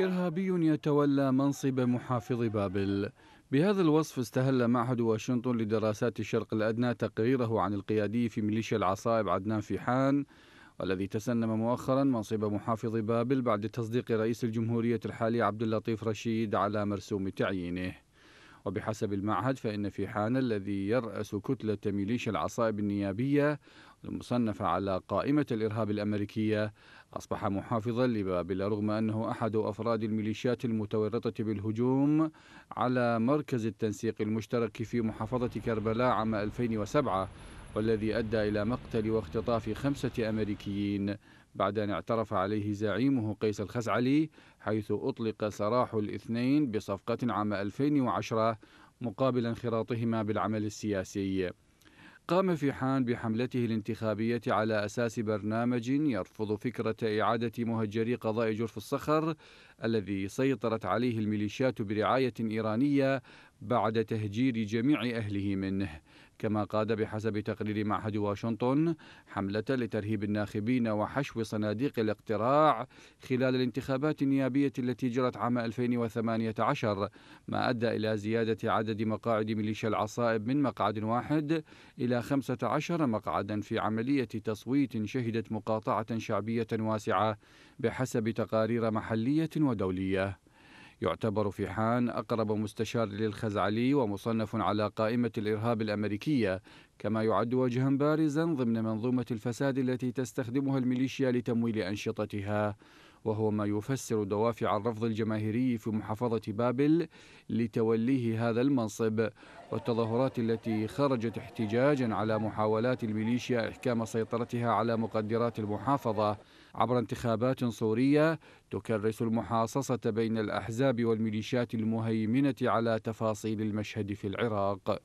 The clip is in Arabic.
إرهابي يتولى منصب محافظ بابل بهذا الوصف استهل معهد واشنطن لدراسات الشرق الأدنى تقريره عن القيادي في ميليشيا العصائب عدنان فيحان والذي تسنم مؤخرا منصب محافظ بابل بعد تصديق رئيس الجمهورية الحالي عبد اللطيف رشيد على مرسوم تعيينه وبحسب المعهد فإن فيحان الذي يرأس كتلة ميليشيا العصائب النيابية المصنفة على قائمة الإرهاب الأمريكية أصبح محافظا لبابل رغم أنه أحد أفراد الميليشيات المتورطة بالهجوم على مركز التنسيق المشترك في محافظة كربلاء عام 2007 والذي أدى إلى مقتل واختطاف خمسة أمريكيين بعد أن اعترف عليه زعيمه قيس الخزعلي حيث أطلق سراح الاثنين بصفقة عام 2010 مقابل انخراطهما بالعمل السياسي قام في حان بحملته الانتخابية على أساس برنامج يرفض فكرة إعادة مهجري قضاء جرف الصخر الذي سيطرت عليه الميليشيات برعاية إيرانية بعد تهجير جميع أهله منه كما قاد بحسب تقرير معهد واشنطن حملة لترهيب الناخبين وحشو صناديق الاقتراع خلال الانتخابات النيابية التي جرت عام 2018 ما أدى إلى زيادة عدد مقاعد ميليشيا العصائب من مقعد واحد إلى 15 مقعدا في عملية تصويت شهدت مقاطعة شعبية واسعة بحسب تقارير محلية ودولية يعتبر فيحان أقرب مستشار للخزعلي ومصنف على قائمة الإرهاب الأمريكية كما يعد وجها بارزا ضمن منظومة الفساد التي تستخدمها الميليشيا لتمويل أنشطتها وهو ما يفسر دوافع الرفض الجماهيري في محافظة بابل لتوليه هذا المنصب والتظاهرات التي خرجت احتجاجا على محاولات الميليشيا إحكام سيطرتها على مقدرات المحافظة عبر انتخابات صورية تكرس المحاصصة بين الأحزاب والميليشيات المهيمنة على تفاصيل المشهد في العراق